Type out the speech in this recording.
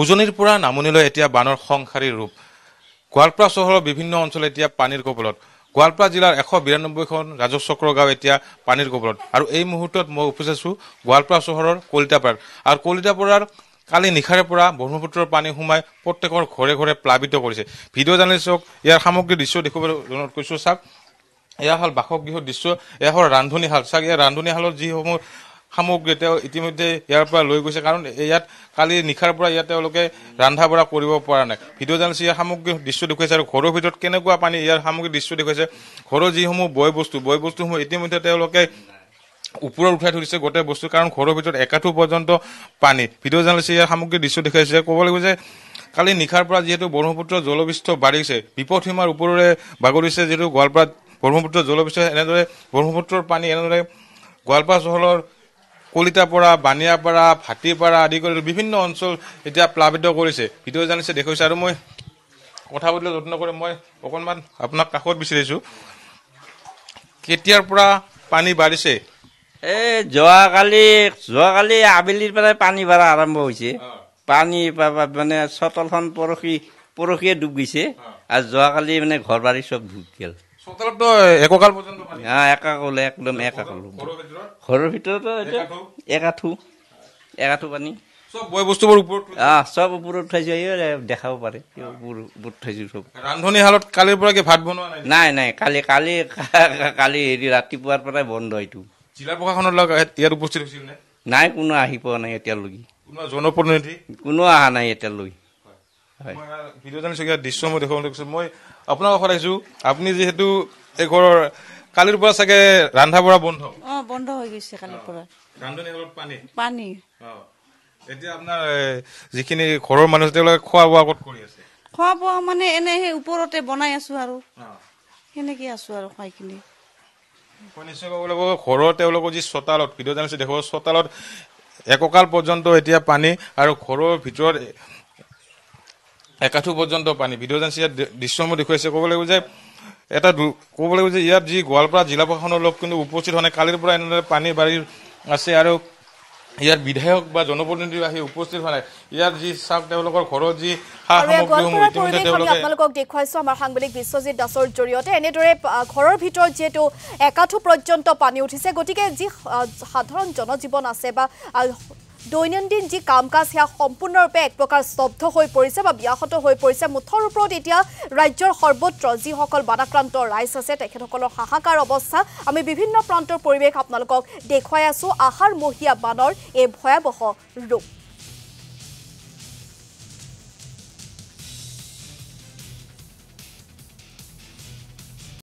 উজনিৰ পৰা নামনিলৈ এতিয়া বানৰ সংসাৰী ৰূপ গোৱালপাৰা চহৰৰ বিভিন্ন অঞ্চল এতিয়া পানীৰ কবলত গোৱালপাৰা জিলাৰ এশ বিৰানব্বৈখন ৰাজস্বকৰ গাঁও এতিয়া পানীৰ কবলত আৰু এই মুহূৰ্তত মই উপচাইছোঁ গোৱালপাৰা চহৰৰ কলিতাপাৰ আৰু কলিতাপাৰাৰ কালি নিশাৰে পৰা ব্ৰহ্মপুত্ৰৰ পানী সোমাই প্ৰত্যেকৰ ঘৰে ঘৰে প্লাৱিত কৰিছে ভিডিঅ' জাৰ্নেলিষ্ট চাওক ইয়াৰ সামগ্ৰী দৃশ্য দেখিবলৈ অনুৰোধ চাওক এয়া হ'ল বাসগৃহৰ দৃশ্য এয়া হ'ল ৰান্ধনীশাল চাওক ইয়াৰ ৰান্ধনীশালত যিসমূহ সামগ্ৰী তেওঁ ইতিমধ্যে ইয়াৰ পৰা লৈ গৈছে কাৰণ ইয়াত কালি নিশাৰ পৰা ইয়াত তেওঁলোকে ৰন্ধা বঢ়া কৰিব পৰা নাই ভিডিঅ' জানিছে ইয়াৰ সামগ্ৰী দৃশ্য দেখুৱাইছে আৰু ঘৰৰ ভিতৰত কেনেকুৱা পানী ইয়াৰ সামগ্ৰী দৃশ্য দেখুৱাইছে ঘৰৰ যিসমূহ বয় বস্তু বয় বস্তুসমূহ ইতিমধ্যে তেওঁলোকে ওপৰত উঠাই ধৰিছে গোটেই বস্তু কাৰণ ঘৰৰ ভিতৰত একাঠু পৰ্যন্ত পানী ভিডিঅ' জানিছে ইয়াৰ সামগ্ৰী দৃশ্য দেখুৱাইছে ক'ব লাগিব যে কালি নিশাৰ পৰা যিহেতু ব্ৰহ্মপুত্ৰ জলবিস্থ বাঢ়িছে বিপদসীমাৰ ওপৰেৰে বাগৰিছে যিহেতু গোৱালপাৰাত ব্ৰহ্মপুত্ৰ জলবিস্থ এনেদৰে ব্ৰহ্মপুত্ৰৰ পানী এনেদৰে গোৱালপাৰা চহৰৰ কলিতাপাৰা বানিয়াপাৰা ভাটিপাৰা আদি কৰি বিভিন্ন অঞ্চল এতিয়া প্লাৱিত কৰিছে ভিডিঅ' জানিছে দেখুৱাইছে আৰু মই কথা পাতিলে যত্ন কৰি মই অকণমান আপোনাক কাষত বিচাৰিছোঁ কেতিয়াৰ পৰা পানী বাঢ়িছে এই যোৱাকালি যোৱাকালি আবেলিৰ পৰাই পানী বাঢ়া আৰম্ভ হৈছে পানী মানে চতলখন পৰহি পৰহিয়ে ডুব গৈছে আৰু যোৱাকালি মানে ঘৰ বাৰী চব ভোগ গেল ঘৰৰ ভিতৰত চব ওপৰত উঠাইছো দেখাব পাৰে ৰান্ধনীশালত কালিৰ পৰা ভাত বনোৱা নাই নাই কালি কালি কালি হেৰি ৰাতিপুৱাৰ পৰাই বন্ধ এইটো জিলা প্ৰশাসনৰ ইয়াত উপস্থিত হৈছিল নাই কোনো আহি পোৱা নাই এতিয়ালৈকে জনপ্ৰতিনিধি কোনো অহা নাই এতিয়ালৈ খোৱা বোৱা মানে এনে সেই ওপৰতে বনাই আছো আৰু সেনেকে আছো আৰু খোৱাখিনি ঘৰৰ তেওঁলোকৰ যি চোতালত ভিডিঅ' জানিছো দেখো চোতালত এককাল পৰ্যন্ত এতিয়া পানী আৰু ঘৰৰ ভিতৰত একাঠো পৰ্যন্ত পানী ভিডিঅ' এজেঞ্চি ইয়াত দৃশ্যসমূহ দেখুৱাইছে ক'ব লাগিব যে এটা ক'ব লাগিব যে ইয়াত যি গোৱালপাৰা জিলা প্ৰশাসনৰ লোক কিন্তু উপস্থিত হোৱা কালিৰ পৰা এনেদৰে পানী বাঢ়ি আছে আৰু ইয়াৰ বিধায়ক বা জনপ্ৰতিনিধি আহি উপস্থিত হোৱা নাই ইয়াত যি চাওক তেওঁলোকৰ ঘৰত যি আপোনালোকক দেখুৱাইছোঁ আমাৰ সাংবাদিক বিশ্বজিৎ দাসৰ জৰিয়তে এনেদৰে ঘৰৰ ভিতৰত যিহেতু একাঠু পৰ্যন্ত পানী উঠিছে গতিকে যি সাধাৰণ জনজীৱন আছে বা দৈনন্দিন যি কাম কাজ সেয়া সম্পূৰ্ণৰূপে এক প্ৰকাৰ স্তব্ধ হৈ পৰিছে বা ব্যাহত হৈ পৰিছে মুঠৰ ওপৰত এতিয়া ৰাজ্যৰ সৰ্বত্ৰ যিসকল বানাক্ৰান্ত ৰাইজ আছে তেখেতসকলৰ হাহাকাৰ অৱস্থা আমি বিভিন্ন প্ৰান্তৰ পৰিৱেশ আপোনালোকক দেখুৱাই আছো আহাৰমহীয়া বানৰ এই ভয়াৱহ ৰূপ